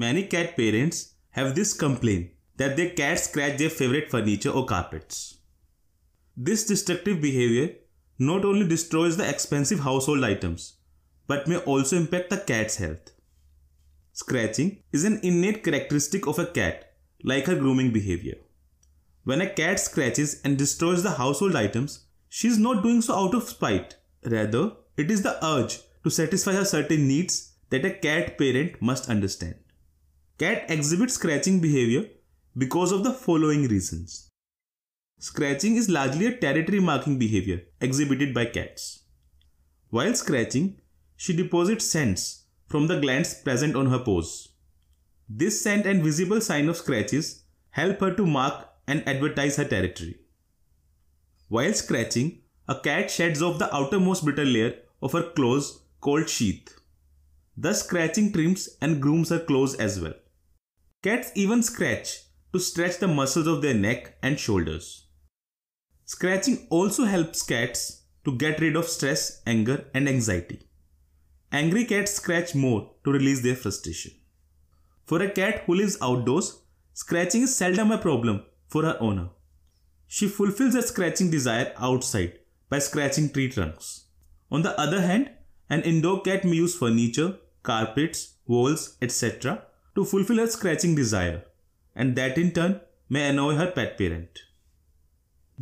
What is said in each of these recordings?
Many cat parents have this complaint that their cats scratch their favorite furniture or carpets. This destructive behavior not only destroys the expensive household items, but may also impact the cat's health. Scratching is an innate characteristic of a cat, like her grooming behavior. When a cat scratches and destroys the household items, she is not doing so out of spite. Rather, it is the urge to satisfy her certain needs that a cat parent must understand. Cat exhibits scratching behavior because of the following reasons. Scratching is largely a territory marking behavior exhibited by cats. While scratching, she deposits scents from the glands present on her paws. This scent and visible sign of scratches help her to mark and advertise her territory. While scratching, a cat sheds off the outermost brittle layer of her claws called sheath. Thus, scratching trims and grooms her claws as well. Cats even scratch to stretch the muscles of their neck and shoulders. Scratching also helps cats to get rid of stress, anger, and anxiety. Angry cats scratch more to release their frustration. For a cat who lives outdoors, scratching is seldom a problem for her owner. She fulfills her scratching desire outside by scratching tree trunks. On the other hand, an indoor cat may use furniture, carpets, walls, etc to fulfill her scratching desire, and that in turn may annoy her pet parent.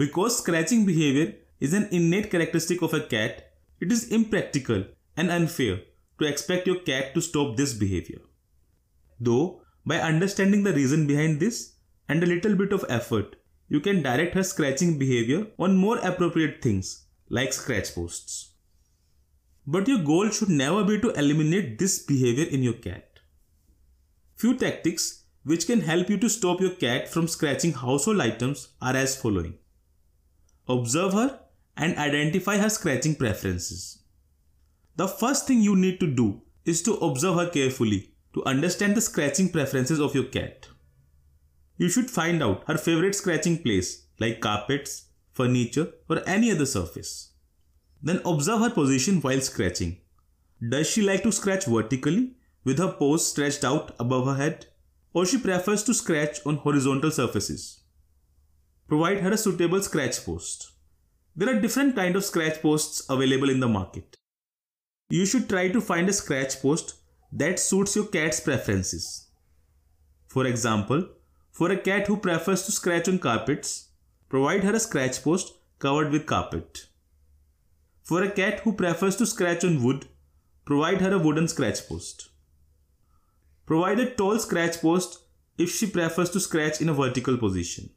Because scratching behavior is an innate characteristic of a cat, it is impractical and unfair to expect your cat to stop this behavior. Though, by understanding the reason behind this and a little bit of effort, you can direct her scratching behavior on more appropriate things like scratch posts. But your goal should never be to eliminate this behavior in your cat. Few tactics which can help you to stop your cat from scratching household items are as following. Observe her and identify her scratching preferences. The first thing you need to do is to observe her carefully to understand the scratching preferences of your cat. You should find out her favorite scratching place like carpets, furniture or any other surface. Then observe her position while scratching. Does she like to scratch vertically with her paws stretched out above her head, or she prefers to scratch on horizontal surfaces. Provide her a suitable scratch post. There are different kind of scratch posts available in the market. You should try to find a scratch post that suits your cat's preferences. For example, for a cat who prefers to scratch on carpets, provide her a scratch post covered with carpet. For a cat who prefers to scratch on wood, provide her a wooden scratch post. Provide a tall scratch post if she prefers to scratch in a vertical position.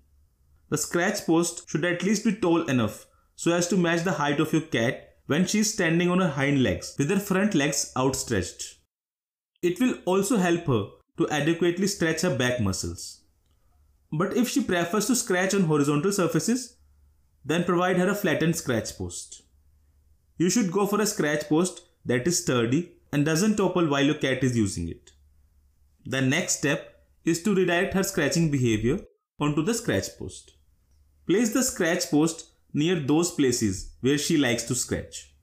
The scratch post should at least be tall enough so as to match the height of your cat when she is standing on her hind legs with her front legs outstretched. It will also help her to adequately stretch her back muscles. But if she prefers to scratch on horizontal surfaces, then provide her a flattened scratch post. You should go for a scratch post that is sturdy and doesn't topple while your cat is using it. The next step is to redirect her scratching behavior onto the scratch post. Place the scratch post near those places where she likes to scratch.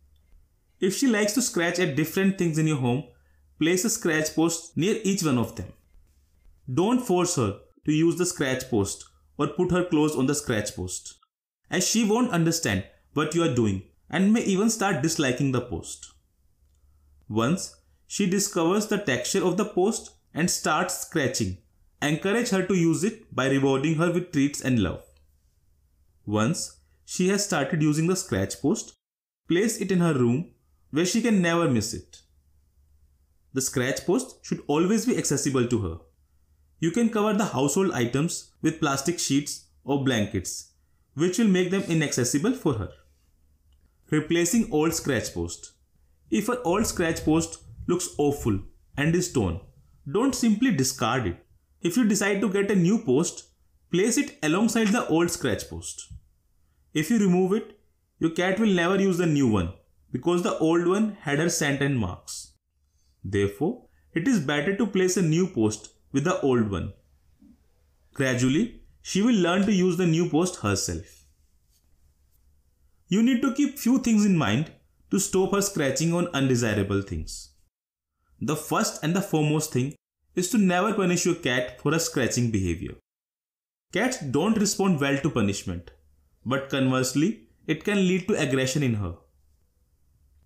If she likes to scratch at different things in your home, place a scratch post near each one of them. Don't force her to use the scratch post or put her clothes on the scratch post, as she won't understand what you are doing and may even start disliking the post. Once she discovers the texture of the post and starts scratching. Encourage her to use it by rewarding her with treats and love. Once she has started using the scratch post, place it in her room where she can never miss it. The scratch post should always be accessible to her. You can cover the household items with plastic sheets or blankets, which will make them inaccessible for her. Replacing old scratch post. If her old scratch post looks awful and is torn, don't simply discard it. If you decide to get a new post, place it alongside the old scratch post. If you remove it, your cat will never use the new one because the old one had her scent and marks. Therefore, it is better to place a new post with the old one. Gradually, she will learn to use the new post herself. You need to keep few things in mind to stop her scratching on undesirable things. The first and the foremost thing is to never punish your cat for a scratching behavior. Cats don't respond well to punishment, but conversely, it can lead to aggression in her.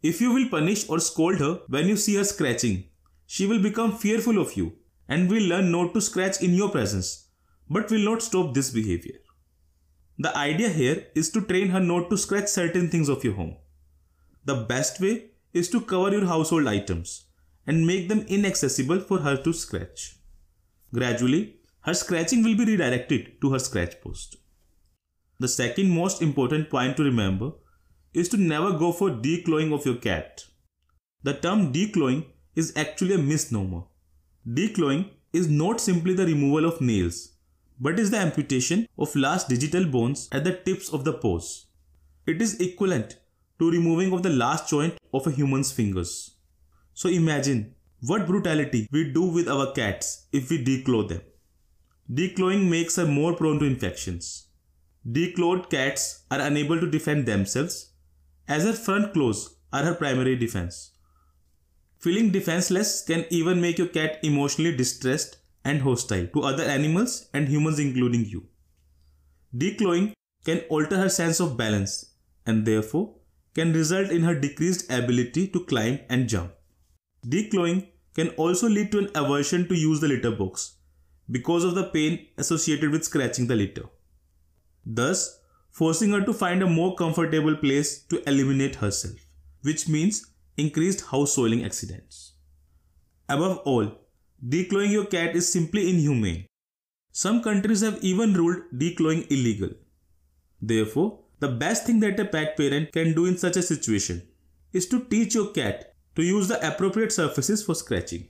If you will punish or scold her when you see her scratching, she will become fearful of you and will learn not to scratch in your presence, but will not stop this behavior. The idea here is to train her not to scratch certain things of your home. The best way is to cover your household items and make them inaccessible for her to scratch. Gradually, her scratching will be redirected to her scratch post. The second most important point to remember is to never go for declawing of your cat. The term declawing is actually a misnomer. Declawing is not simply the removal of nails, but is the amputation of last digital bones at the tips of the paws. It is equivalent to removing of the last joint of a human's fingers. So imagine what brutality we do with our cats if we declaw them. Declawing makes her more prone to infections. Declawed cats are unable to defend themselves as her front claws are her primary defense. Feeling defenseless can even make your cat emotionally distressed and hostile to other animals and humans including you. Declawing can alter her sense of balance and therefore can result in her decreased ability to climb and jump. Declawing can also lead to an aversion to use the litter box because of the pain associated with scratching the litter, thus forcing her to find a more comfortable place to eliminate herself, which means increased house soiling accidents. Above all, declawing your cat is simply inhumane. Some countries have even ruled declawing illegal. Therefore, the best thing that a pet parent can do in such a situation is to teach your cat to use the appropriate surfaces for scratching.